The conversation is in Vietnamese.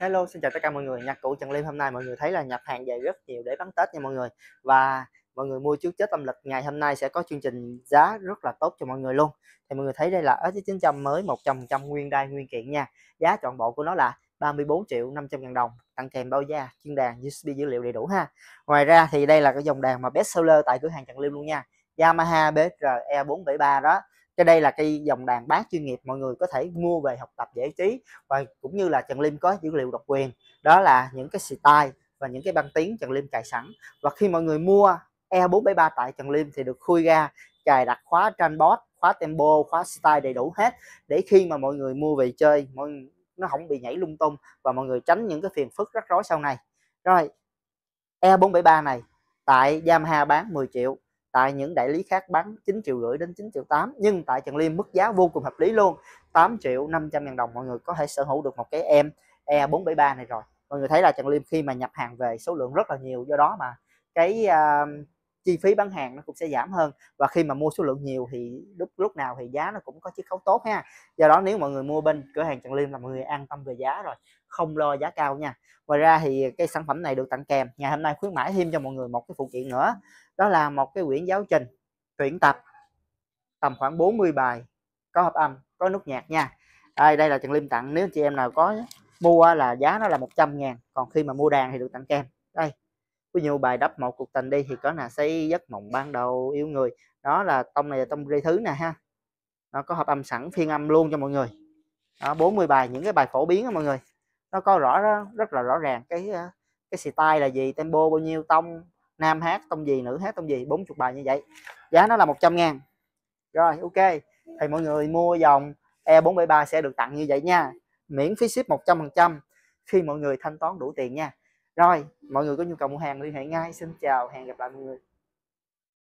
Hello, xin chào tất cả mọi người, nhạc cụ Trần Liêm hôm nay mọi người thấy là nhập hàng về rất nhiều để bán Tết nha mọi người Và mọi người mua trước Tết âm lịch ngày hôm nay sẽ có chương trình giá rất là tốt cho mọi người luôn Thì mọi người thấy đây là SX900 mới 100% nguyên đai nguyên kiện nha Giá trọn bộ của nó là 34 triệu 500 ngàn đồng tặng kèm bao da, chuyên đàn, USB dữ liệu đầy đủ ha Ngoài ra thì đây là cái dòng đàn mà best seller tại cửa hàng Trần Liêm luôn nha Yamaha BRE473 e đó cho đây là cái dòng đàn bát chuyên nghiệp mọi người có thể mua về học tập giải trí và cũng như là Trần lim có dữ liệu độc quyền đó là những cái style và những cái băng tiếng Trần lim cài sẵn và khi mọi người mua E473 tại Trần lim thì được khui ra cài đặt khóa tranh bot khóa tempo khóa style đầy đủ hết để khi mà mọi người mua về chơi mọi nó không bị nhảy lung tung và mọi người tránh những cái phiền phức rắc rối sau này rồi E473 này tại Yamaha bán 10 triệu tại những đại lý khác bán 9 triệu rưỡi đến 9 triệu 8 nhưng tại Trần Liêm mức giá vô cùng hợp lý luôn 8 triệu 500 ngàn đồng mọi người có thể sở hữu được một cái em E473 này rồi mọi người thấy là Trần Liêm khi mà nhập hàng về số lượng rất là nhiều do đó mà cái uh, chi phí bán hàng nó cũng sẽ giảm hơn và khi mà mua số lượng nhiều thì lúc lúc nào thì giá nó cũng có chiết khấu tốt ha do đó nếu mọi người mua bên cửa hàng Trần Liêm là mọi người an tâm về giá rồi không lo giá cao nha ngoài ra thì cái sản phẩm này được tặng kèm ngày hôm nay khuyến mãi thêm cho mọi người một cái phụ kiện nữa đó là một cái quyển giáo trình tuyển tập tầm khoảng 40 bài có hợp âm có nút nhạc nha đây đây là Trần Liêm tặng nếu chị em nào có mua là giá nó là 100 ngàn còn khi mà mua đàn thì được tặng kèm đây ví dụ bài đắp một cuộc tình đi thì có là xây giấc mộng ban đầu yêu người đó là tông này là tông ri thứ nè ha nó có hợp âm sẵn phiên âm luôn cho mọi người đó, 40 bài những cái bài phổ biến đó mọi người nó có rõ đó, rất là rõ ràng cái ờ, cái style là gì tempo bao nhiêu tông nam hát tông gì nữ hát tông gì 40 bài như vậy giá nó là 100 ngàn rồi ok thì mọi người mua dòng E473 sẽ được tặng như vậy nha miễn phí ship 100% khi mọi người thanh toán đủ tiền nha rồi mọi người có nhu cầu mua hàng liên hệ ngay xin chào hẹn gặp lại mọi người